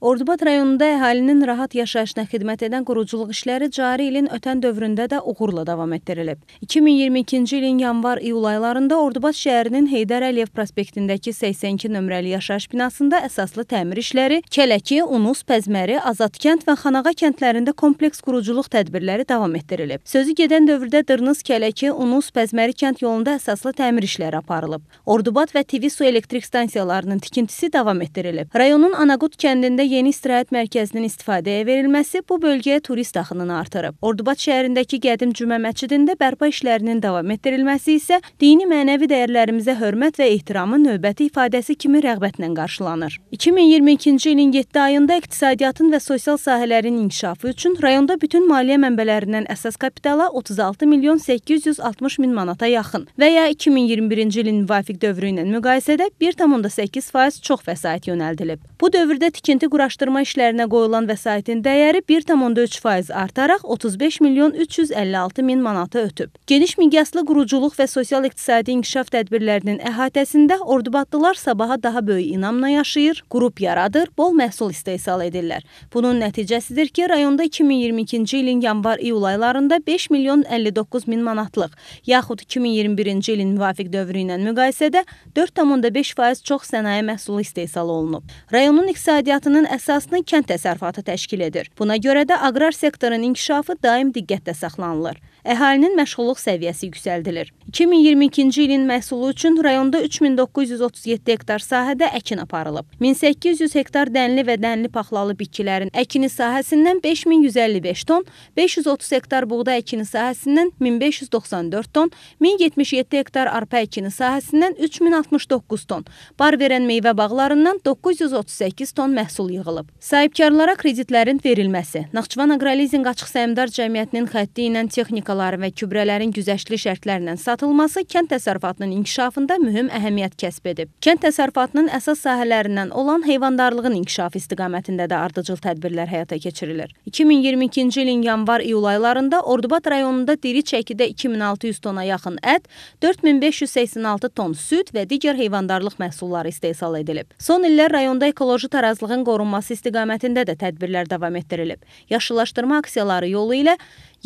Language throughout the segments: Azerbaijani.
Ordubad rayonunda əhalinin rahat yaşayışına xidmət edən quruculuq işləri cari ilin ötən dövründə də uğurla davam etdirilib. 2022-ci ilin yanvar-iyul aylarında Ordubad şəhərinin Heydər Əliyev prospektindəki 82 nömrəli yaşayış binasında əsaslı təmir işləri, Kələki, Unus, Pəzməri, Azadkənd və Xanağa kəndlərində kompleks quruculuq tədbirləri davam etdirilib. Sözü gedən dövrdə Dırnız, Kələki, Unus, Pəzməri kənd yolunda əsaslı təmir işləri aparılıb. Ordubad və TV su elektrik stansiyalarının tikintisi davam etdirilib. Rayonun Anaqut kəndində yeni istirahət mərkəzinin istifadəyə verilməsi bu bölgəyə turist axınını artırıb. Ordubad şəhərindəki qədim Cümə məscidində bərpa işlərinin davam etdirilməsi isə dini-mənəvi dəyərlərimizə hörmət və ehtiramın növbəti ifadəsi kimi rəğbətlə qarşılanır. 2022-ci ilin 7 ayında iqtisadiyyatın və sosial sahələrin inkişafı üçün rayonda bütün maliyyə mənbələrindən əsas kapitala 36 milyon 860 min manata yaxın və ya 2021-ci ilin müvafiq dövrü ilə müqayisədə 1,8% çox vəsait yönəldilib. Bu dövrdə tikinti quruluşu quraşdırma işlərinə qoyulan vəsaitin dəyəri 1,3% artaraq 35 milyon 356 min manatı ötüb. Geniş miqyaslı quruculuq və sosial-iqtisadi inkişaf tədbirlərinin əhatəsində ordubadlılar sabaha daha böyük inamla yaşayır, qrup yaradır, bol məhsul istehsal edirlər. Bunun nəticəsidir ki, rayonda 2022-ci ilin yanvar-iyul aylarında 5 milyon 59 min manatlıq, yaxud 2021-ci ilin müvafiq dövrü ilə müqayisədə 4,5% çox sənaye məhsulu istehsal olunub. Rayonun iqtisadiyyatının əsasını kənd təsərrüfatı təşkil edir. Buna görə də aqrar sektorun inkişafı daim diqqətdə saxlanılır. Əhalinin məşğulluq səviyyəsi yüksəldilir. 2022-ci ilin məhsulu üçün rayonda 3937 hektar sahədə əkin aparılıb. 1800 hektar dənli və dənli paxlalı bitkilərin əkini sahəsindən 5155 ton, 530 hektar buğda əkini sahəsindən 1594 ton, 1077 hektar arpa əkini sahəsindən 3069 ton, bar verən meyvə bağlarından 938 ton məhsul yığılıb. Sahibkarlara kreditlərin verilməsi, Naxçıvan Agrolizinq Açıq Səhmdar Cəmiyyətinin xətti ilə texnika texnikaların və gübrələrin güzəştli şərtlərlə satılması kənd təsərrüfatının inkişafında mühüm əhəmiyyət kəsb edib. Kənd təsərrüfatının əsas sahələrindən olan heyvandarlığın inkişafı istiqamətində də ardıcıl tədbirlər həyata keçirilir. 2022-ci ilin yanvar-iyul aylarında Ordubad rayonunda diri çəkidə 2600 tona yaxın ət, 4586 ton süd və digər heyvandarlıq məhsulları istehsal edilib. Son illər rayonda ekoloji tarazlığın qorunması istiqamətində də tədbirlər davam etdirilib. Yaşıllaşdırma aksiyaları yolu ilə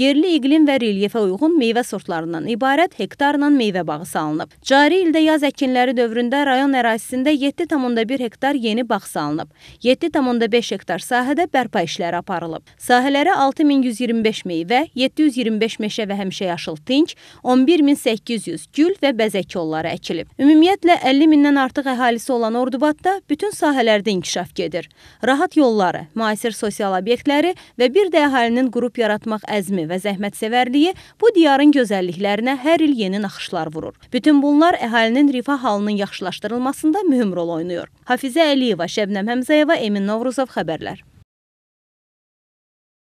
yerli iqlim və relyefə uyğun meyvə sortlarından ibarət hektarla meyvə bağı salınıb. Cari ildə yaz əkinləri dövründə rayon ərazisində 7,1 hektar yeni bağ salınıb. 7,5 hektar sahədə bərpa işləri aparılıb. Sahələrə 6125 meyvə, 725 meşə və həmişəyaşıl tinç, 11800 gül və bəzək yolları əkilib. Ümumiyyətlə 50 mindən artıq əhalisi olan Ordubadda bütün sahələrdə inkişaf gedir. Rahat yolları, müasir sosial obyektləri və bir də əhalinin qrup yaratmaq əzmi azmi və zəhmətsevərliyi bu diyarın gözəlliklərinə hər il yeni naxışlar vurur. Bütün bunlar əhalinin rifah halının yaxşılaşdırılmasında mühüm rol oynayır. Hafizə Əliyeva, Şəbnəm Həmzəyeva, Emin Novruzov xəbərlər.